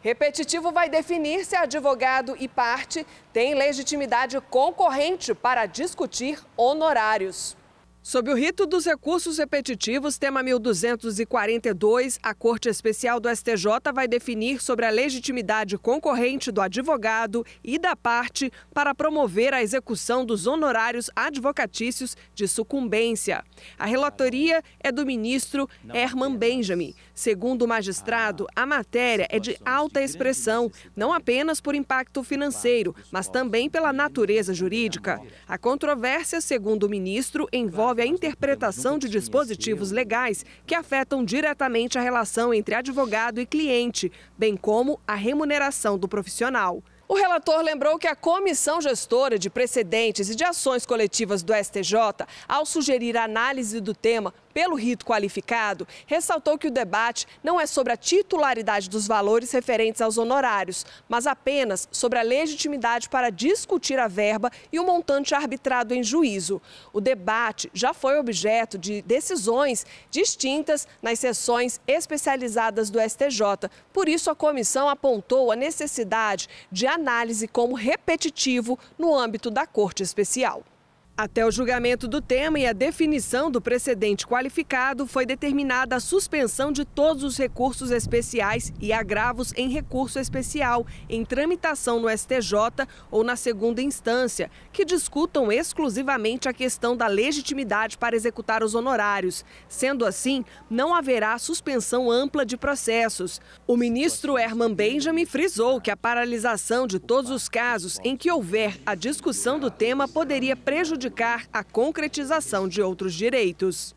Repetitivo vai definir se advogado e parte têm legitimidade concorrente para discutir honorários. Sob o rito dos recursos repetitivos, tema 1242, a Corte Especial do STJ vai definir sobre a legitimidade concorrente do advogado e da parte para promover a execução dos honorários advocatícios de sucumbência. A relatoria é do ministro Herman Benjamin. Segundo o magistrado, ah, a matéria é de alta expressão, não apenas por impacto financeiro, mas também pela natureza jurídica. A controvérsia, segundo o ministro, envolve envolve a interpretação de dispositivos legais que afetam diretamente a relação entre advogado e cliente, bem como a remuneração do profissional. O relator lembrou que a Comissão Gestora de Precedentes e de Ações Coletivas do STJ, ao sugerir a análise do tema, pelo rito qualificado, ressaltou que o debate não é sobre a titularidade dos valores referentes aos honorários, mas apenas sobre a legitimidade para discutir a verba e o montante arbitrado em juízo. O debate já foi objeto de decisões distintas nas sessões especializadas do STJ. Por isso, a comissão apontou a necessidade de análise como repetitivo no âmbito da Corte Especial. Até o julgamento do tema e a definição do precedente qualificado, foi determinada a suspensão de todos os recursos especiais e agravos em recurso especial, em tramitação no STJ ou na segunda instância, que discutam exclusivamente a questão da legitimidade para executar os honorários. Sendo assim, não haverá suspensão ampla de processos. O ministro Herman Benjamin frisou que a paralisação de todos os casos em que houver a discussão do tema poderia prejudicar prejudicar a concretização de outros direitos.